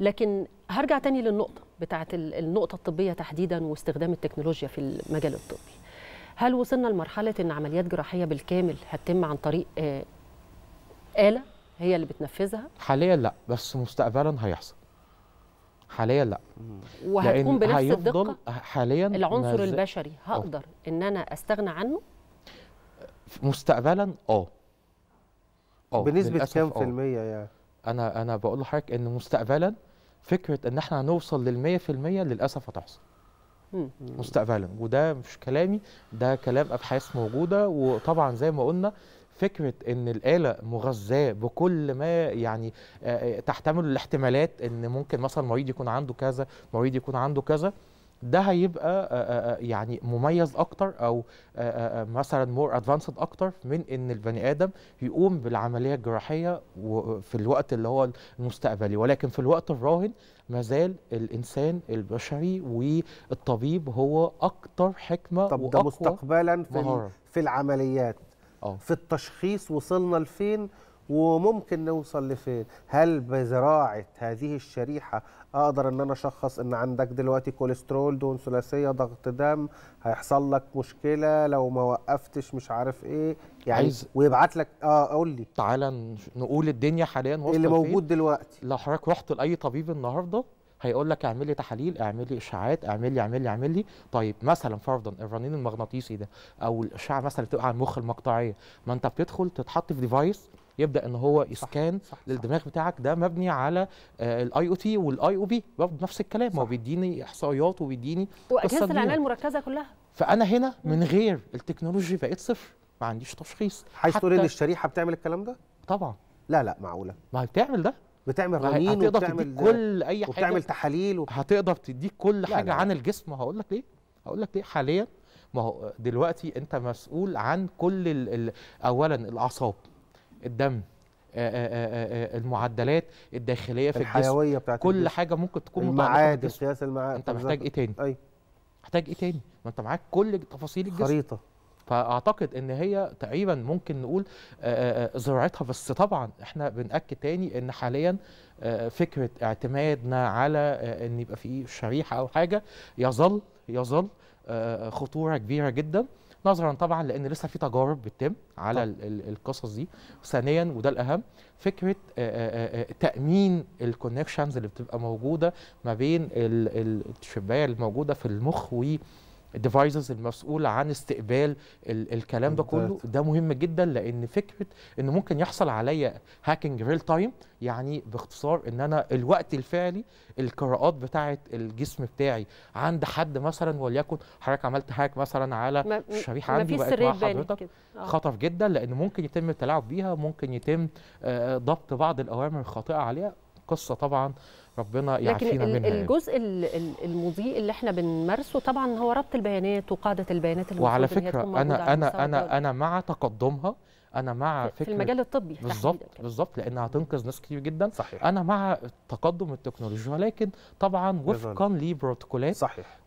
لكن هرجع تاني للنقطه بتاعه النقطه الطبيه تحديدا واستخدام التكنولوجيا في المجال الطبي هل وصلنا لمرحله ان عمليات جراحيه بالكامل هتتم عن طريق آه، اله هي اللي بتنفذها حاليا لا بس مستقبلا هيحصل حاليا لا وهتكون بنفس الدقه حاليا العنصر مز... البشري آه. هقدر أوه. ان انا استغنى عنه مستقبلا اه, آه، بنسبه كام في الميه يعني انا انا بقول لحضرتك ان مستقبلا فكره ان احنا هنوصل لل 100% للاسف هتحصل مستقبلا وده مش كلامي ده كلام ابحاث موجوده وطبعا زي ما قلنا فكره ان الاله مغذاه بكل ما يعني تحتمل الاحتمالات ان ممكن مثلا مريض يكون عنده كذا مريض يكون عنده كذا ده هيبقى آه، آه، آه، يعني مميز اكتر او مثلا مور ادفانسد اكتر من ان البني ادم يقوم بالعمليه الجراحيه في الوقت اللي هو المستقبلي ولكن في الوقت الراهن ما زال الانسان البشري والطبيب هو اكتر حكمه طب ده مستقبلا في في العمليات أوه. في التشخيص وصلنا لفين وممكن نوصل لفين هل بزراعه هذه الشريحه اقدر ان انا اشخص ان عندك دلوقتي كوليسترول دون ثلاثيه ضغط دم هيحصل لك مشكله لو ما وقفتش مش عارف ايه يعني عايز ويبعت لك اه قول لي تعالى نقول الدنيا حاليا وصلت اللي موجود دلوقتي لو حضرتك رحت لاي طبيب النهارده هيقول لك اعمل لي تحاليل اعمل لي اشعاعات اعمل لي اعمل لي اعمل لي طيب مثلا فرضا الرنين المغناطيسي ده او الاشعه مثلا بتبقى على المخ المقطعيه ما انت بتدخل تتحط في ديفايس يبدا ان هو يسكان صح. صح. للدماغ بتاعك ده مبني على الاي او تي والاي او بي برضه نفس الكلام هو بيديني احصائيات وبيديني واجهزه العنايه المركزه كلها فانا هنا من غير التكنولوجي بقيت صفر ما عنديش تشخيص عايز تقول ان الشريحه بتعمل الكلام ده طبعا لا لا معقوله ما بتعمل ده بتعمل رنين وبتعمل كل اي حاجه وبتعمل تحاليل وب... هتقدر تديك كل حاجه لا لا. عن الجسم هقول لك ليه هقول لك ليه حاليا ما هو دلوقتي انت مسؤول عن كل الـ الـ اولا الاعصاب الدم آه، آه، آه، المعدلات الداخليه في الحيويه الجسم. بتاعت كل الجسم. حاجه ممكن تكون المعاد قياس المعاد انت محتاج ايه تاني ايوه محتاج ايه تاني ما انت معاك كل تفاصيل الجسم خريطه فاعتقد ان هي تقريبا ممكن نقول زرعتها بس طبعا احنا بناكد تاني ان حاليا فكره اعتمادنا على ان يبقى في شريحه او حاجه يظل يظل خطوره كبيره جدا نظرا طبعا لان لسه في تجارب بتتم على القصص دي ثانيا وده الاهم فكره تامين الكونكشنز اللي بتبقى موجوده ما بين الشبايه الموجوده في المخ و الديفايسز المسؤوله عن استقبال الكلام ده كله ده مهم جدا لان فكره ان ممكن يحصل عليا هاكينج ريل تايم يعني باختصار ان انا الوقت الفعلي القراءات بتاعه الجسم بتاعي عند حد مثلا وليكن حضرتك عملت هاك مثلا على شريحه عندي بقت مع حضرتك آه. خطر جدا لان ممكن يتم التلاعب بيها ممكن يتم آه، ضبط بعض الاوامر الخاطئه عليها قصه طبعا ربنا يعافينا منها لكن يعني. الجزء المضيء اللي احنا بنمارسه طبعا هو ربط البيانات وقاعده البيانات اللي وعلى فكره انا انا انا انا مع تقدمها انا مع فكره في المجال الطبي بالظبط بالظبط لانها هتنقذ ناس كتير جدا صحيح. انا مع تقدم التكنولوجيا ولكن طبعا وفقا لبروتوكولات صحيح